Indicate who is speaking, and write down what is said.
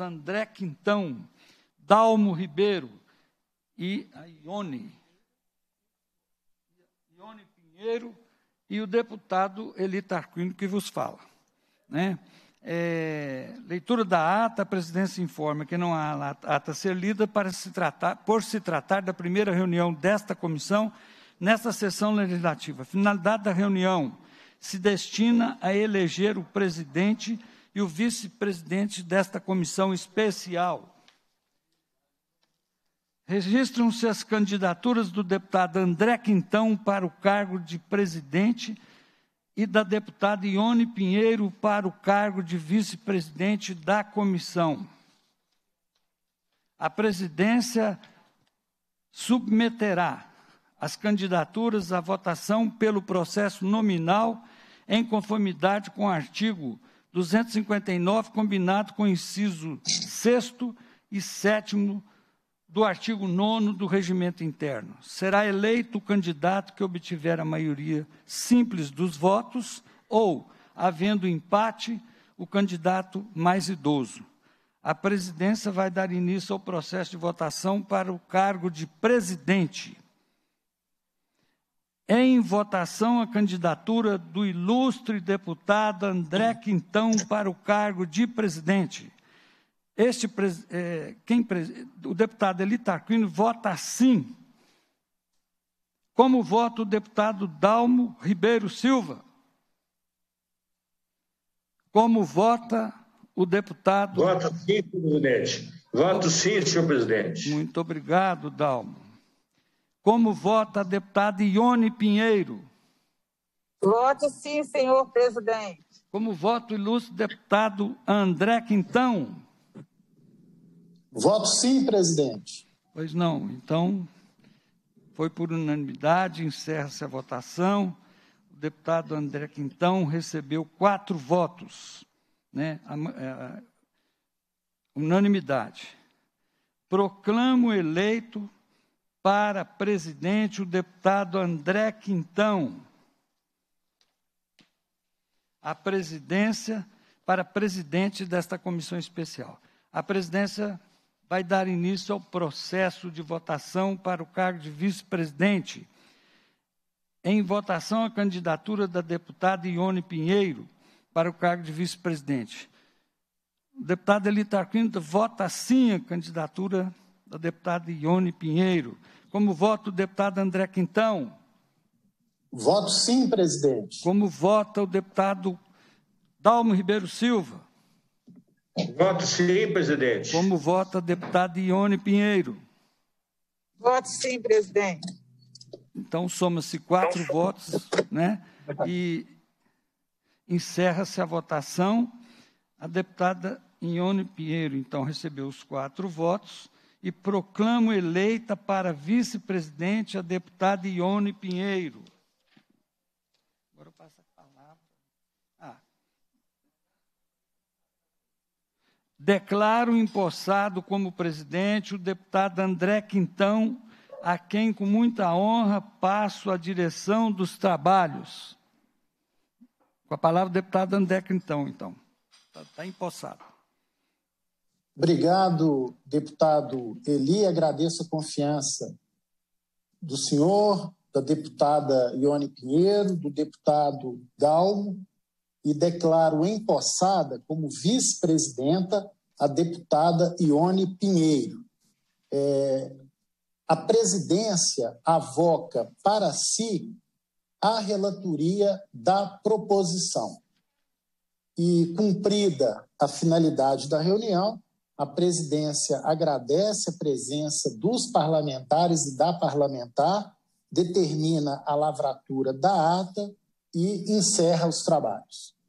Speaker 1: André Quintão, Dalmo Ribeiro e a Ione, Ione Pinheiro e o deputado Eli Tarquino que vos fala. Né? É, leitura da ata, a presidência informa que não há ata a ser lida para se tratar, por se tratar da primeira reunião desta comissão nesta sessão legislativa. Finalidade da reunião se destina a eleger o presidente e o vice-presidente desta comissão especial. Registram-se as candidaturas do deputado André Quintão para o cargo de presidente e da deputada Ione Pinheiro para o cargo de vice-presidente da comissão. A presidência submeterá as candidaturas à votação pelo processo nominal em conformidade com o artigo 259, combinado com o inciso 6 e 7 do artigo 9 do Regimento Interno. Será eleito o candidato que obtiver a maioria simples dos votos ou, havendo empate, o candidato mais idoso. A presidência vai dar início ao processo de votação para o cargo de presidente. Em votação, a candidatura do ilustre deputado André Quintão para o cargo de presidente. Este, é, quem, o deputado Elitaquino vota sim. Como vota o deputado Dalmo Ribeiro Silva? Como vota o deputado. Vota sim, senhor presidente. Voto sim, senhor presidente. Muito obrigado, Dalmo. Como vota a deputada Ione Pinheiro? Voto sim, senhor presidente. Como vota o ilustre deputado André Quintão?
Speaker 2: Voto sim, presidente.
Speaker 1: Pois não. Então, foi por unanimidade, encerra-se a votação. O deputado André Quintão recebeu quatro votos, né? a, é, a, unanimidade. Proclamo eleito para presidente o deputado André Quintão. A presidência para presidente desta comissão especial. A presidência vai dar início ao processo de votação para o cargo de vice-presidente. Em votação, a candidatura da deputada Ione Pinheiro para o cargo de vice-presidente. O deputado Elitar Quinto vota sim a candidatura da deputada Ione Pinheiro. Como vota o deputado André Quintão? Voto sim, presidente. Como vota o deputado Dalmo Ribeiro Silva? Voto sim, presidente. Como vota a deputada Ione Pinheiro? Voto sim, presidente. Então, soma-se quatro então, votos, né? E encerra-se a votação. A deputada Ione Pinheiro, então, recebeu os quatro votos e proclamo eleita para vice-presidente a deputada Ione Pinheiro. Agora eu passo a palavra. Ah. Declaro empossado como presidente o deputado André Quintão, a quem com muita honra passo a direção dos trabalhos. Com a palavra, o deputado André Quintão, então. Está tá empossado.
Speaker 2: Obrigado, deputado Eli. Agradeço a confiança do senhor, da deputada Ione Pinheiro, do deputado Galmo e declaro empossada como vice-presidenta a deputada Ione Pinheiro. É, a presidência avoca para si a relatoria da proposição. E, cumprida a finalidade da reunião, a presidência agradece a presença dos parlamentares e da parlamentar, determina a lavratura da ata e encerra os trabalhos.